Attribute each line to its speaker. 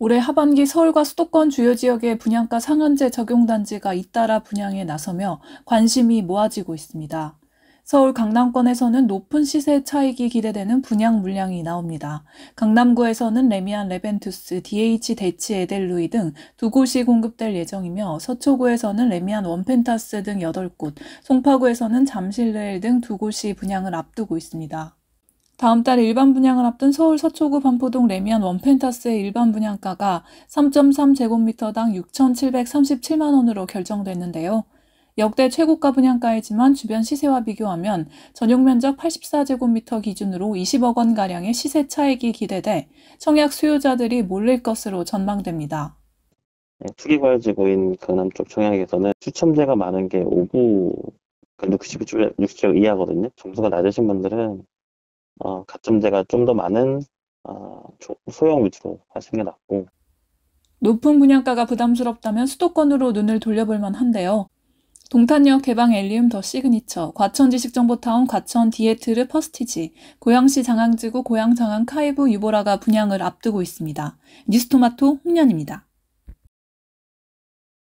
Speaker 1: 올해 하반기 서울과 수도권 주요 지역의 분양가 상한제 적용단지가 잇따라 분양에 나서며 관심이 모아지고 있습니다. 서울 강남권에서는 높은 시세 차익이 기대되는 분양 물량이 나옵니다. 강남구에서는 레미안 레벤투스, DH 대치 에델루이 등 두 곳이 공급될 예정이며 서초구에서는 레미안 원펜타스 등 8곳, 송파구에서는 잠실레일 등 두 곳이 분양을 앞두고 있습니다. 다음 달 일반 분양을 앞둔 서울 서초구 반포동 레미안 원펜타스의 일반 분양가가 3.3제곱미터당 6,737만 원으로 결정됐는데요. 역대 최고가 분양가이지만 주변 시세와 비교하면 전용 면적 84제곱미터 기준으로 20억 원가량의 시세 차익이 기대돼 청약 수요자들이 몰릴 것으로 전망됩니다.
Speaker 2: 네, 투기과열지구인 강남 쪽 청약에서는 추첨제가 많은 게 5구 60조, 6 이하거든요. 점수가 낮으신 분들은 어, 가점제가 좀 더 많은 어, 소형 위주로 하시는 게 낫고
Speaker 1: 높은 분양가가 부담스럽다면 수도권으로 눈을 돌려볼 만한데요. 동탄역 개방 엘리움 더 시그니처, 과천 지식정보타운 과천 디에트르 퍼스티지, 고양시 장항지구 고양장항 카이브 유보라가 분양을 앞두고 있습니다. 뉴스토마토 홍련입니다.